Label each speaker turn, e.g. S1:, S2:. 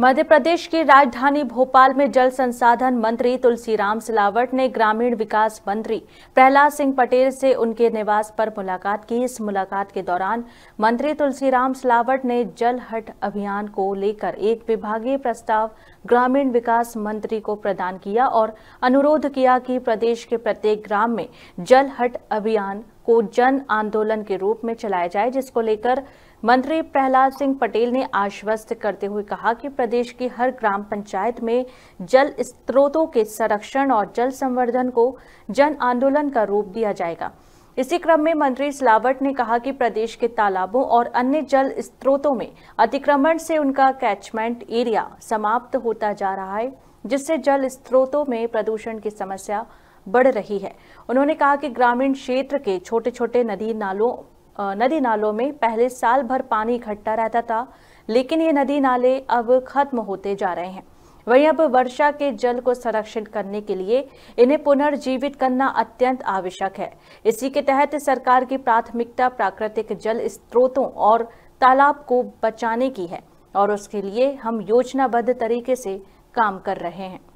S1: मध्य प्रदेश की राजधानी भोपाल में जल संसाधन मंत्री तुलसीराम सिलावट ने ग्रामीण विकास मंत्री प्रहलाद सिंह पटेल से उनके निवास पर मुलाकात की इस मुलाकात के दौरान मंत्री तुलसीराम सिलावट ने जल हट अभियान को लेकर एक विभागीय प्रस्ताव ग्रामीण विकास मंत्री को प्रदान किया और अनुरोध किया कि प्रदेश के प्रत्येक ग्राम में जल हट अभियान को जन आंदोलन के रूप में चलाया जाए जिसको लेकर मंत्री प्रहलाद सिंह पटेल ने आश्वस्त करते हुए कहा कि प्रदेश की हर ग्राम पंचायत में जल स्त्रोतों के संरक्षण और जल संवर्धन को जन आंदोलन का रूप दिया जाएगा इसी क्रम में मंत्री सिलावट ने कहा कि प्रदेश के तालाबों और अन्य जल स्त्रोतों में अतिक्रमण से उनका कैचमेंट एरिया समाप्त होता जा रहा है जिससे जल स्त्रोतों में प्रदूषण की समस्या बढ़ रही है उन्होंने कहा कि ग्रामीण क्षेत्र के छोटे छोटे नदी नालों नदी नालों में पहले साल भर पानी इकट्ठा रहता था लेकिन ये नदी नाले अब खत्म होते जा रहे हैं वहीं अब वर्षा के जल को संरक्षित करने के लिए इन्हें पुनर्जीवित करना अत्यंत आवश्यक है इसी के तहत सरकार की प्राथमिकता प्राकृतिक जल स्रोतों और तालाब को बचाने की है और उसके लिए हम योजनाबद्ध तरीके से काम कर रहे हैं